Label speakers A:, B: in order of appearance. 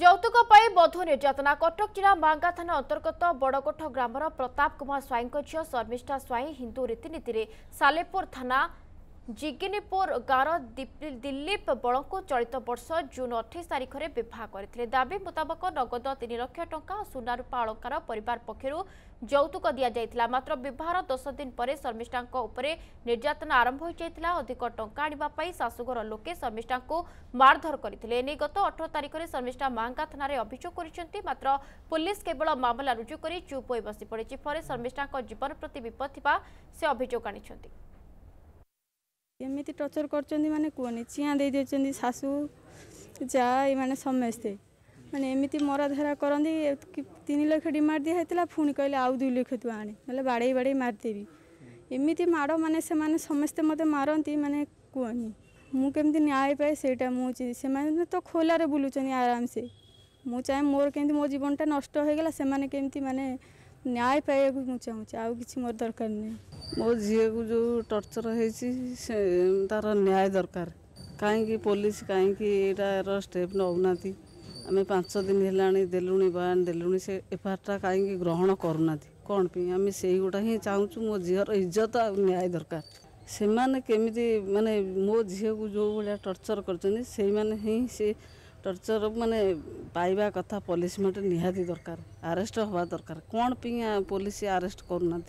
A: ଯୌତୁକ ପାଇଁ ବଧୂ ନିର୍ଯାତନା କଟକ ଜିଲ୍ଲା ମାଙ୍ଗା ଥାନା ଅନ୍ତର୍ଗତ ବଡ଼କୋଠ ଗ୍ରାମର ପ୍ରତାପ କୁମାର ସ୍ୱାଇଁଙ୍କ ଝିଅ ଶର୍ମିଷ୍ଠା ସ୍ୱାଇଁ ହିନ୍ଦୁ ରୀତିନୀତିରେ ସାଲେପୁର ଥାନା जिगिनीपुर गाँव दिलीप बल को चलित बर्ष जून अठाई तारीख में बहुत करते दावी मुताबक नगद तीन लक्ष टा सुनारूपा अलंकार परिवार पक्ष जौतुक दि जाता मात्र बहार दस दिन पर शर्मिष्ठा निर्यातना आरंभ हो जाता अधिक टा आई शाशुघर लोके शर्मिष्ठा को मारधर करते गत अठर तारीख में शर्मिष्ठा महांगा थाना अभियोग कर मात्र पुलिस केवल मामला रुजु कर चुप हो बसी पड़े फर्मिष्ठा जीवन प्रति विपद से अभोग आनी
B: ଏମିତି ଟର୍ଚର୍ କରୁଛନ୍ତି ମାନେ କୁହନି ଚିଆଁ ଦେଇଦେଉଛନ୍ତି ଶାଶୁ ଯା ଏମାନେ ସମସ୍ତେ ମାନେ ଏମିତି ମରାଧରା କରନ୍ତି ତିନି ଲକ୍ଷ ଡିମାଣ୍ଡ ଦିଆ ହେଇଥିଲା ପୁଣି କହିଲେ ଆଉ ଦୁଇ ଲକ୍ଷ ତୁ ଆଣେ ନହେଲେ ବାଡ଼େଇ ବାଡ଼େଇ ମାରିଦେବି ଏମିତି ମାଡ଼ ମାନେ ସେମାନେ ସମସ୍ତେ ମୋତେ ମାରନ୍ତି ମାନେ କୁହନି ମୁଁ କେମିତି ନ୍ୟାୟ ପାଏ ସେଇଟା ମୁଁ ସେମାନେ ତ ଖୋଲାରେ ବୁଲୁଛନ୍ତି ଆରାମସେ ମୁଁ ଚାହେଁ ମୋର କେମିତି ମୋ ଜୀବନଟା ନଷ୍ଟ ହୋଇଗଲା ସେମାନେ କେମିତି ମାନେ ନ୍ୟାୟ ପାଇବାକୁ ମୁଁ ଚାହୁଁଛି ଆଉ କିଛି ମୋର ଦରକାର ନାହିଁ मो
C: झी को जो टर्चर हो तार न्याय दरकार कहीं पुलिस कहीं स्टेप नौना आम पांच दिन है देलु बयान देलु से एफआईआरटा कहीं ग्रहण करूना कौन पी आम से गोटा ही चाहूँ मो झीर इज्जत आय दरकार से मैंने केमी मानने मो झी को जो भाया टर्चर कर टर्चर मानने पाइबा कथा पुलिस मैं निहाती दरकार आरेस्ट हवा दरकार कौन पी पुलिस आरेस्ट करूना